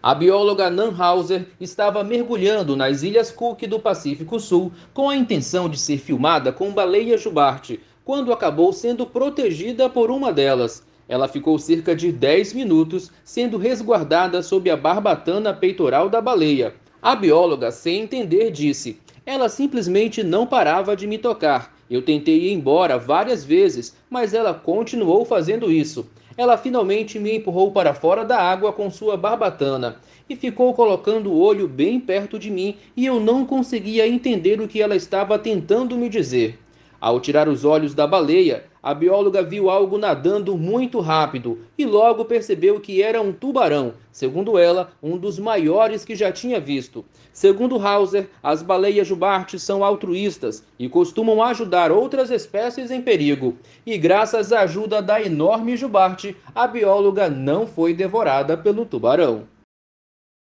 A bióloga Nan Hauser estava mergulhando nas Ilhas Cook do Pacífico Sul com a intenção de ser filmada com baleia jubarte, quando acabou sendo protegida por uma delas. Ela ficou cerca de 10 minutos sendo resguardada sob a barbatana peitoral da baleia. A bióloga, sem entender, disse: Ela simplesmente não parava de me tocar. Eu tentei ir embora várias vezes, mas ela continuou fazendo isso. Ela finalmente me empurrou para fora da água com sua barbatana e ficou colocando o olho bem perto de mim e eu não conseguia entender o que ela estava tentando me dizer. Ao tirar os olhos da baleia, a bióloga viu algo nadando muito rápido e logo percebeu que era um tubarão, segundo ela, um dos maiores que já tinha visto. Segundo Hauser, as baleias jubarte são altruístas e costumam ajudar outras espécies em perigo. E graças à ajuda da enorme jubarte, a bióloga não foi devorada pelo tubarão.